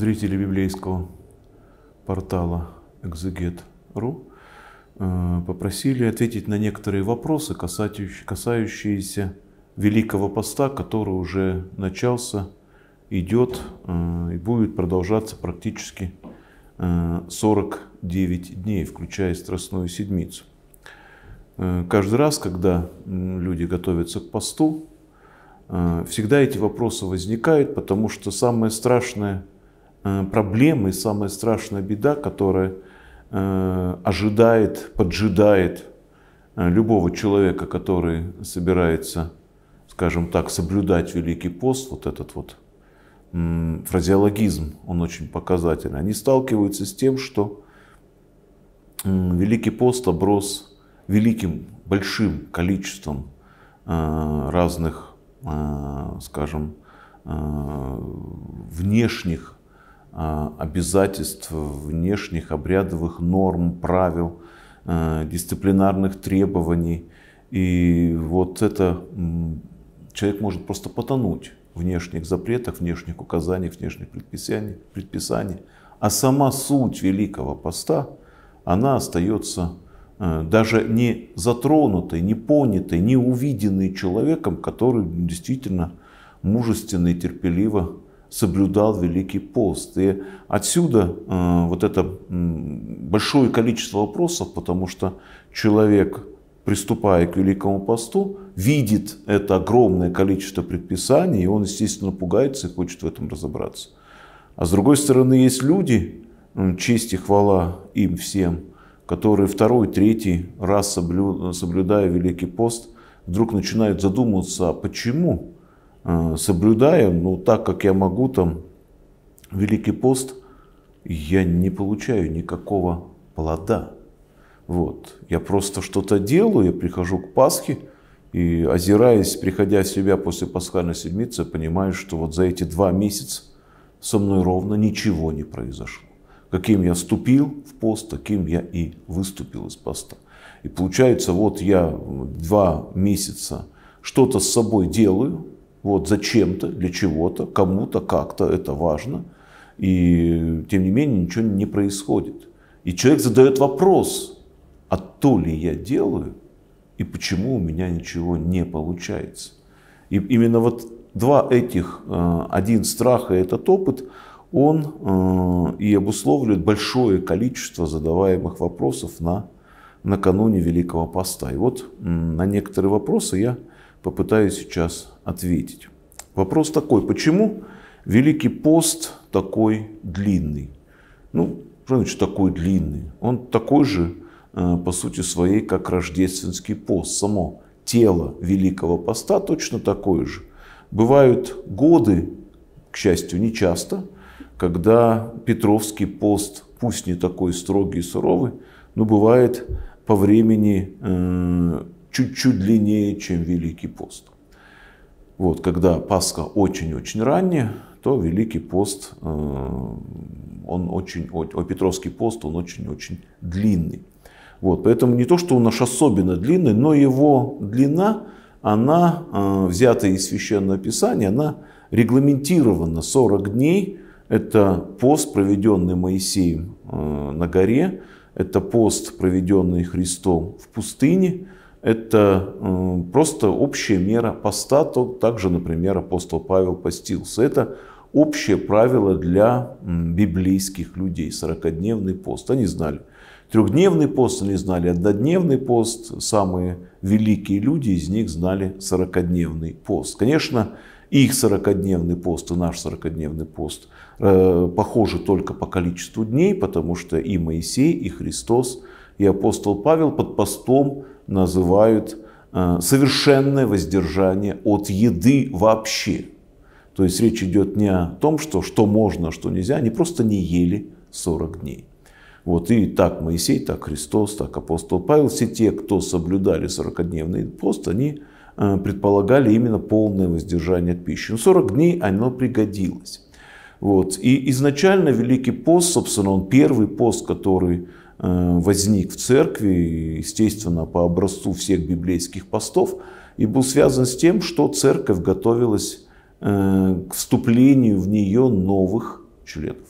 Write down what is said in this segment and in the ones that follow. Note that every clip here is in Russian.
зрители библейского портала Exeget.ru э, попросили ответить на некоторые вопросы, касающиеся Великого Поста, который уже начался, идет э, и будет продолжаться практически 49 э, дней, включая Страстную Седмицу. Каждый раз, когда люди готовятся к посту, всегда эти вопросы возникают, потому что самое страшное Э, проблемы, самая страшная беда, которая э, ожидает, поджидает э, любого человека, который собирается, скажем так, соблюдать Великий пост, вот этот вот фразеологизм, он очень показательный, они сталкиваются с тем, что Великий пост оброс великим, большим количеством разных, скажем, внешних а, обязательств, внешних обрядовых норм, правил, э, дисциплинарных требований. И вот это человек может просто потонуть в внешних запретах, внешних указаний внешних предписаний, предписаний. А сама суть Великого Поста, она остается э, даже не затронутой, не понятой, не увиденной человеком, который действительно мужественно и терпеливо соблюдал Великий пост. И отсюда э, вот это большое количество вопросов, потому что человек, приступая к Великому посту, видит это огромное количество предписаний, и он, естественно, пугается и хочет в этом разобраться. А с другой стороны, есть люди, честь и хвала им всем, которые второй, третий раз соблюдая Великий пост, вдруг начинают задумываться, а почему Э, соблюдаю, но так как я могу, там, Великий пост, я не получаю никакого плода. Вот. Я просто что-то делаю, я прихожу к Пасхе, и озираясь, приходя в себя после пасхальной седмицы, понимаю, что вот за эти два месяца со мной ровно ничего не произошло. Каким я вступил в пост, таким я и выступил из поста. И получается, вот я два месяца что-то с собой делаю, вот зачем-то, для чего-то, кому-то, как-то это важно. И тем не менее ничего не происходит. И человек задает вопрос, а то ли я делаю, и почему у меня ничего не получается. И именно вот два этих, э, один страх и этот опыт, он э, и обусловливает большое количество задаваемых вопросов на накануне Великого Поста. И вот на некоторые вопросы я попытаюсь сейчас ответить. Вопрос такой, почему Великий пост такой длинный? Ну, что значит такой длинный? Он такой же, э, по сути своей, как рождественский пост. Само тело Великого поста точно такое же. Бывают годы, к счастью, не часто, когда Петровский пост, пусть не такой строгий и суровый, но бывает по времени э, чуть-чуть длиннее, чем Великий пост. Вот, когда Пасха очень-очень ранняя, то Великий пост, э, он очень, о, Петровский пост, он очень-очень длинный. Вот, поэтому не то, что он наш особенно длинный, но его длина, она, э, взятая из Священного Писания, она регламентирована 40 дней. Это пост, проведенный Моисеем э, на горе, это пост, проведенный Христом в пустыне – это просто общая мера поста, то также, например, апостол Павел постился. Это общее правило для библейских людей, 40-дневный пост. Они знали трехдневный пост, они знали однодневный пост. Самые великие люди из них знали 40-дневный пост. Конечно, их 40-дневный пост и наш 40-дневный пост э, похожи только по количеству дней, потому что и Моисей, и Христос, и апостол Павел под постом называют э, совершенное воздержание от еды вообще. То есть речь идет не о том, что, что можно, что нельзя, они просто не ели 40 дней. Вот и так Моисей, так Христос, так апостол Павел, все те, кто соблюдали 40-дневный пост, они э, предполагали именно полное воздержание от пищи. Но ну, 40 дней оно пригодилось. Вот. И изначально Великий пост, собственно, он первый пост, который Э, возник в церкви, естественно, по образцу всех библейских постов, и был связан с тем, что церковь готовилась э, к вступлению в нее новых членов.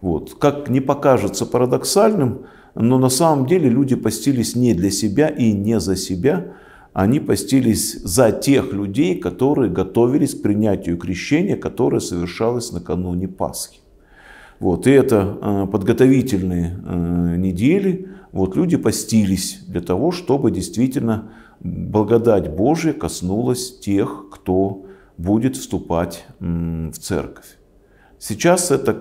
Вот. Как не покажется парадоксальным, но на самом деле люди постились не для себя и не за себя, они постились за тех людей, которые готовились к принятию крещения, которое совершалось накануне Пасхи. Вот, и это а, подготовительные а, недели. Вот люди постились для того, чтобы действительно благодать Божия коснулась тех, кто будет вступать в церковь. Сейчас это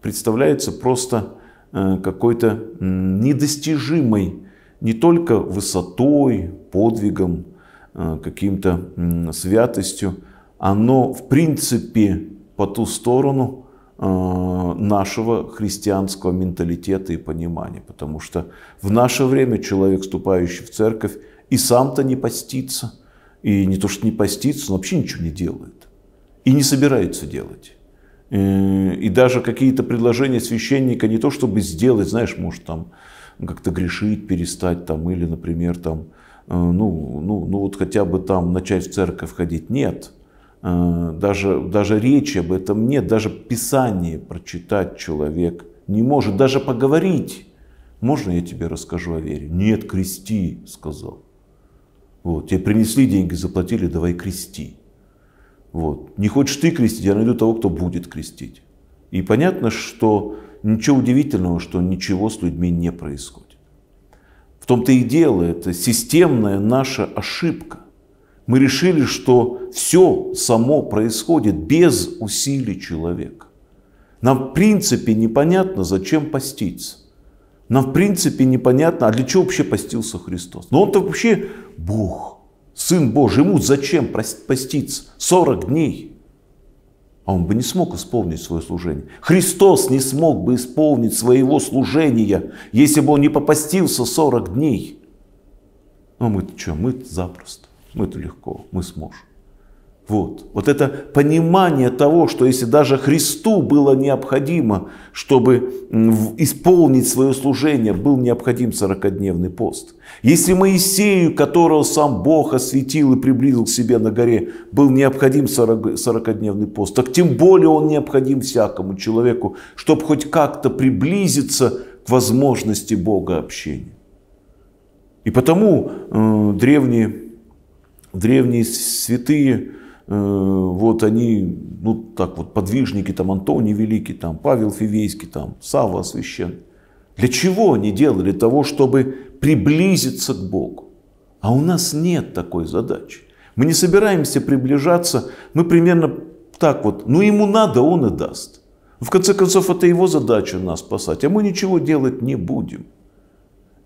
представляется просто а, какой-то недостижимой не только высотой, подвигом, каким-то святостью, оно в принципе по ту сторону Э, нашего христианского менталитета и понимания. Потому что в наше время человек, вступающий в церковь, и сам-то не постится, и не то, что не постится, но вообще ничего не делает. И не собирается делать. Э, и даже какие-то предложения священника не то, чтобы сделать, знаешь, может там как-то грешить, перестать там, или, например, там, э, ну, ну, ну вот хотя бы там начать в церковь ходить. Нет. Э, даже, даже речи об этом нет, даже Писание прочитать человек не может, даже поговорить. Можно я тебе расскажу о вере? Нет, крести, сказал. Вот, тебе принесли деньги, заплатили, давай крести. Вот. Не хочешь ты крестить, я найду того, кто будет крестить. И понятно, что ничего удивительного, что ничего с людьми не происходит. В том-то и дело, это системная наша ошибка. Мы решили, что все само происходит без усилий человека. Нам в принципе непонятно, зачем поститься. Нам в принципе непонятно, а для чего вообще постился Христос. Но он-то вообще Бог, Сын Божий. Ему зачем поститься 40 дней? А он бы не смог исполнить свое служение. Христос не смог бы исполнить своего служения, если бы он не попостился 40 дней. Ну, а мы-то что, мы-то запросто. Мы-то легко, мы сможем. Вот. вот это понимание того, что если даже Христу было необходимо, чтобы исполнить свое служение, был необходим 40-дневный пост. Если Моисею, которого сам Бог осветил и приблизил к себе на горе, был необходим 40-дневный пост, так тем более он необходим всякому человеку, чтобы хоть как-то приблизиться к возможности Бога общения. И потому э, древние древние святые, э, вот они, ну так вот, подвижники, там Антоний Великий, там Павел Фивейский, там Савва Священ. Для чего они делали? Для того, чтобы приблизиться к Богу. А у нас нет такой задачи. Мы не собираемся приближаться, мы ну, примерно так вот, ну ему надо, он и даст. В конце концов, это его задача нас спасать, а мы ничего делать не будем.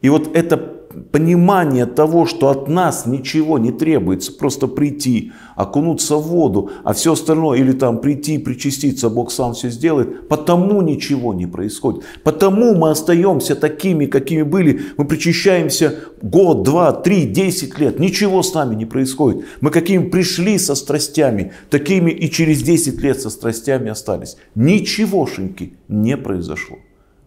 И вот это понимание того, что от нас ничего не требуется, просто прийти, окунуться в воду, а все остальное, или там прийти, причаститься, Бог сам все сделает, потому ничего не происходит. Потому мы остаемся такими, какими были, мы причащаемся год, два, три, десять лет, ничего с нами не происходит. Мы какими пришли со страстями, такими и через десять лет со страстями остались. Ничегошеньки не произошло,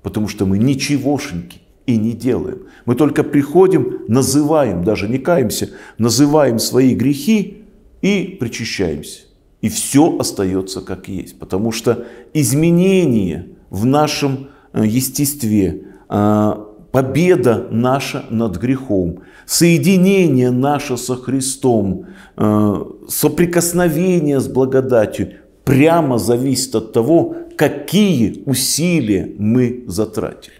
потому что мы ничегошеньки и не делаем. Мы только приходим, называем, даже не каемся, называем свои грехи и причащаемся. И все остается как есть, потому что изменение в нашем э, естестве, э, победа наша над грехом, соединение наше со Христом, э, соприкосновение с благодатью прямо зависит от того, какие усилия мы затратили.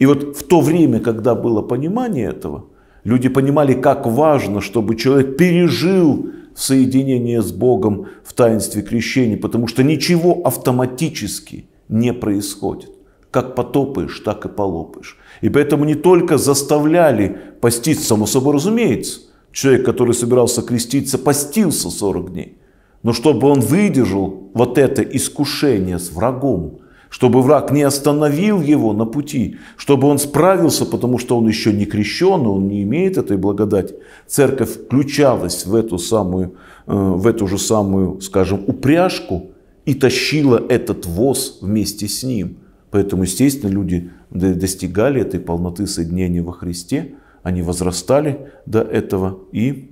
И вот в то время, когда было понимание этого, люди понимали, как важно, чтобы человек пережил соединение с Богом в таинстве крещения, потому что ничего автоматически не происходит. Как потопаешь, так и полопаешь. И поэтому не только заставляли поститься, само собой разумеется, человек, который собирался креститься, постился 40 дней, но чтобы он выдержал вот это искушение с врагом, чтобы враг не остановил его на пути, чтобы он справился, потому что он еще не крещен, он не имеет этой благодати. Церковь включалась в эту, самую, э, в эту же самую, скажем, упряжку и тащила этот воз вместе с ним. Поэтому, естественно, люди достигали этой полноты соединения во Христе, они возрастали до этого, и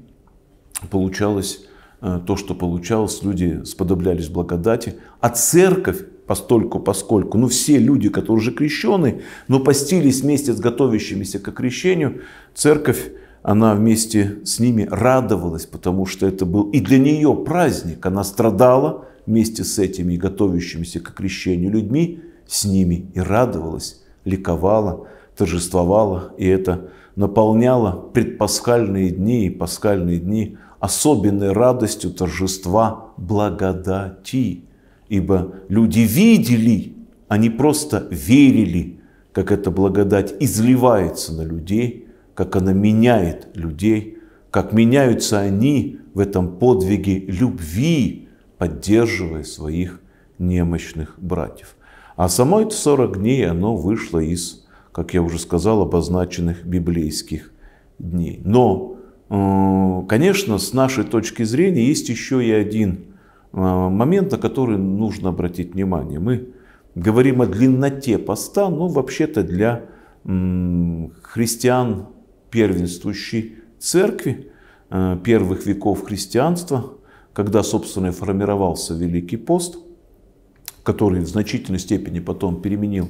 получалось э, то, что получалось, люди сподоблялись благодати, а церковь постольку, поскольку, ну все люди, которые уже крещены, но постились вместе с готовящимися к крещению, церковь, она вместе с ними радовалась, потому что это был и для нее праздник. Она страдала вместе с этими готовящимися к крещению людьми, с ними и радовалась, ликовала, торжествовала, и это наполняло предпасхальные дни и пасхальные дни особенной радостью торжества благодати, ибо люди видели, они а просто верили, как эта благодать изливается на людей, как она меняет людей, как меняются они в этом подвиге любви, поддерживая своих немощных братьев. А само это 40 дней, оно вышло из, как я уже сказал, обозначенных библейских дней. Но, э, конечно, с нашей точки зрения есть еще и один а, момента, который нужно обратить внимание. Мы говорим о длинноте поста, но вообще-то для христиан первенствующей церкви, а, первых веков христианства, когда, собственно, и формировался Великий пост, который в значительной степени потом переменил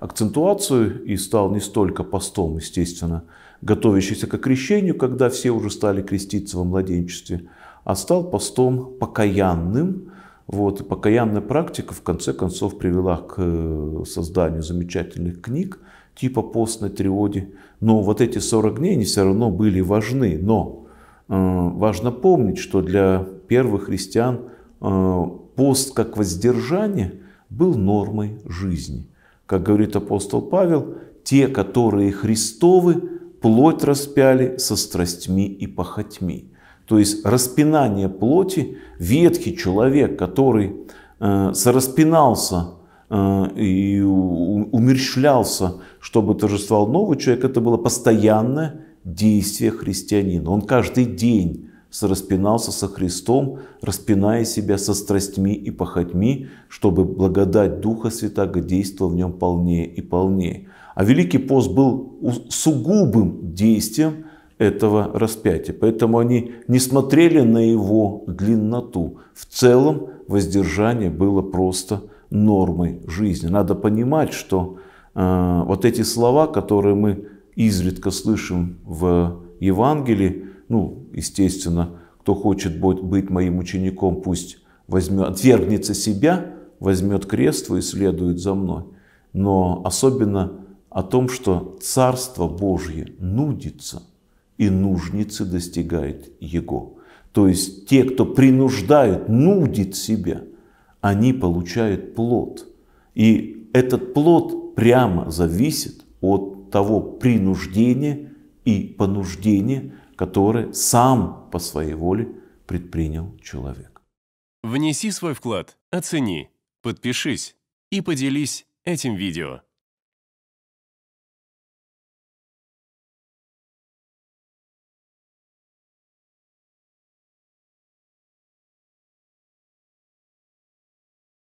акцентуацию и стал не столько постом, естественно, готовящийся к крещению, когда все уже стали креститься во младенчестве, а стал постом покаянным. Вот, и покаянная практика в конце концов привела к э, созданию замечательных книг типа постной триоди. Но вот эти 40 дней, они все равно были важны. Но э, важно помнить, что для первых христиан э, пост как воздержание был нормой жизни. Как говорит апостол Павел, те, которые Христовы, плоть распяли со страстьми и похотьми. То есть распинание плоти, ветхий человек, который э, сораспинался э, и умерщвлялся, чтобы торжествовал новый человек, это было постоянное действие христианина. Он каждый день распинался со Христом, распиная себя со страстьми и похотьми, чтобы благодать Духа Святаго действовала в нем полнее и полнее. А Великий пост был сугубым действием этого распятия. Поэтому они не смотрели на его длинноту. В целом воздержание было просто нормой жизни. Надо понимать, что э, вот эти слова, которые мы изредка слышим в Евангелии, ну, естественно, кто хочет быть моим учеником, пусть возьмет, отвергнется себя, возьмет крест и следует за мной. Но особенно о том, что Царство Божье нудится – и нужницы достигает Его. То есть те, кто принуждают, нудит себя, они получают плод. И этот плод прямо зависит от того принуждения и понуждения, которое сам по своей воле предпринял человек. Внеси свой вклад, оцени, подпишись и поделись этим видео.